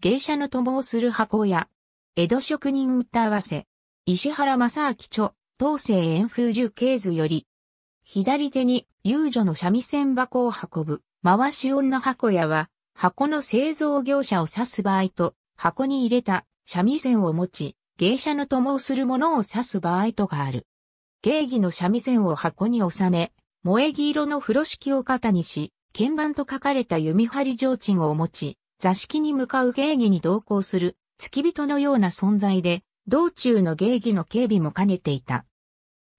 芸者の友をする箱屋。江戸職人歌合わせ。石原正明著、東西円風樹系図より。左手に遊女の三味線箱を運ぶ、回し女箱屋は、箱の製造業者を指す場合と、箱に入れた三味線を持ち、芸者の友をする者を指す場合とがある。芸儀の三味線を箱に収め、萌木色の風呂敷を肩にし、鍵盤と書かれた弓張り提灯を持ち、座敷に向かう芸儀に同行する付き人のような存在で、道中の芸儀の警備も兼ねていた。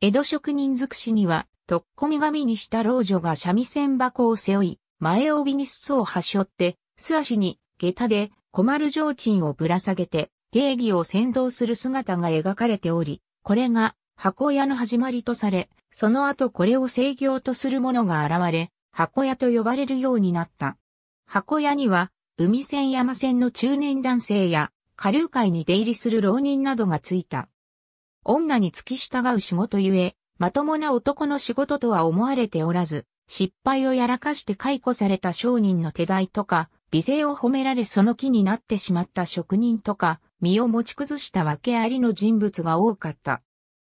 江戸職人尽くしには、とっこみ紙にした老女が三味線箱を背負い、前帯に裾を端折って、素足に下駄で小丸上鎮をぶら下げて、芸儀を先導する姿が描かれており、これが箱屋の始まりとされ、その後これを制御とする者が現れ、箱屋と呼ばれるようになった。箱屋には海線山線の中年男性や、下流会に出入りする浪人などがついた。女に付き従う仕事ゆえ、まともな男の仕事とは思われておらず、失敗をやらかして解雇された商人の手代とか、美声を褒められその気になってしまった職人とか、身を持ち崩した訳ありの人物が多かった。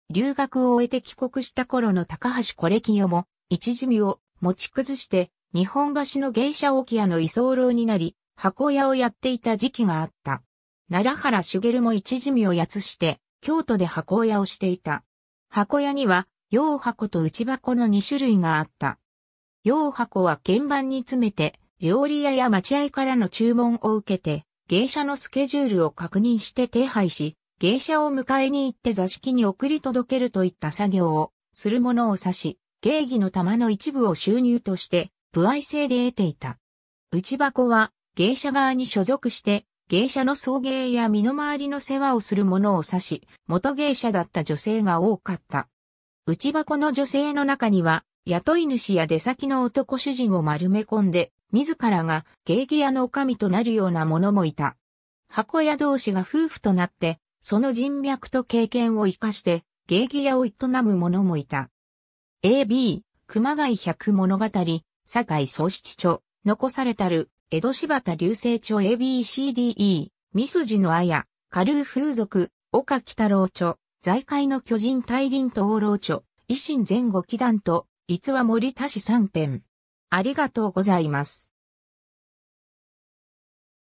留学を終えて帰国した頃の高橋惚歴キも、一時身を持ち崩して、日本橋の芸者置屋の居候になり、箱屋をやっていた時期があった。奈良原茂も一時名をやつして、京都で箱屋をしていた。箱屋には、洋箱と内箱の2種類があった。洋箱は鍵盤に詰めて、料理屋や待合からの注文を受けて、芸者のスケジュールを確認して手配し、芸者を迎えに行って座敷に送り届けるといった作業をするものを指し、芸儀の玉の一部を収入として、不愛制で得ていた。内箱は芸者側に所属して、芸者の送迎や身の回りの世話をする者を指し、元芸者だった女性が多かった。内箱の女性の中には、雇い主や出先の男主人を丸め込んで、自らが芸妓屋の女将となるような者もいた。箱屋同士が夫婦となって、その人脈と経験を活かして、芸妓屋を営む者もいた。AB、熊谷百物語、堺総七著、残されたる、江戸柴田流星著 ABCDE、ミスジの綾、ルー風俗、岡北郎著、財界の巨人大輪と郎著、維新前後祈団と、逸話森田氏三編。ありがとうございます。